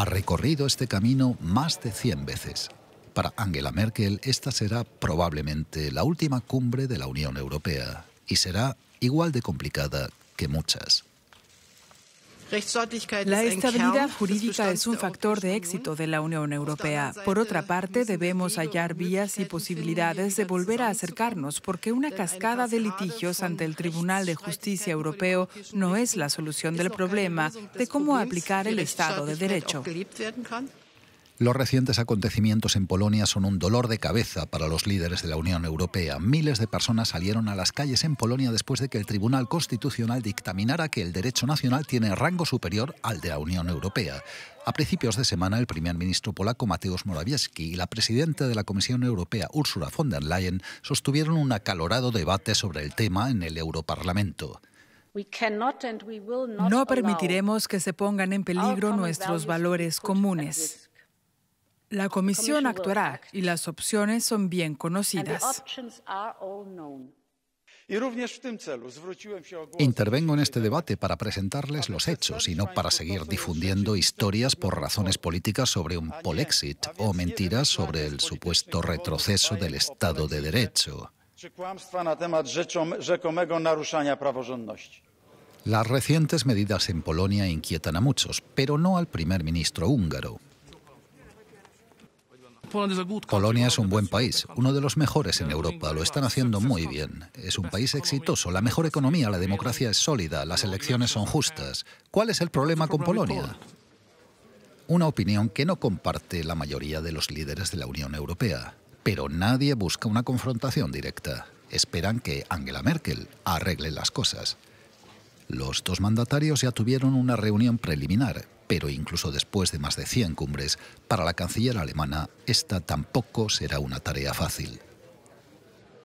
ha recorrido este camino más de 100 veces. Para Angela Merkel, esta será probablemente la última cumbre de la Unión Europea y será igual de complicada que muchas. La estabilidad jurídica es un factor de éxito de la Unión Europea. Por otra parte, debemos hallar vías y posibilidades de volver a acercarnos porque una cascada de litigios ante el Tribunal de Justicia Europeo no es la solución del problema de cómo aplicar el Estado de Derecho. Los recientes acontecimientos en Polonia son un dolor de cabeza para los líderes de la Unión Europea. Miles de personas salieron a las calles en Polonia después de que el Tribunal Constitucional dictaminara que el derecho nacional tiene rango superior al de la Unión Europea. A principios de semana, el primer ministro polaco Mateusz Morawiecki y la presidenta de la Comisión Europea Ursula von der Leyen sostuvieron un acalorado debate sobre el tema en el Europarlamento. No permitiremos que se pongan en peligro nuestros valores comunes. La comisión actuará y las opciones son bien conocidas. Intervengo en este debate para presentarles los hechos y no para seguir difundiendo historias por razones políticas sobre un polexit o mentiras sobre el supuesto retroceso del Estado de Derecho. Las recientes medidas en Polonia inquietan a muchos, pero no al primer ministro húngaro. Polonia es un buen país, uno de los mejores en Europa, lo están haciendo muy bien. Es un país exitoso, la mejor economía, la democracia es sólida, las elecciones son justas. ¿Cuál es el problema con Polonia? Una opinión que no comparte la mayoría de los líderes de la Unión Europea, pero nadie busca una confrontación directa. Esperan que Angela Merkel arregle las cosas. Los dos mandatarios ya tuvieron una reunión preliminar, pero incluso después de más de 100 cumbres, para la canciller alemana esta tampoco será una tarea fácil.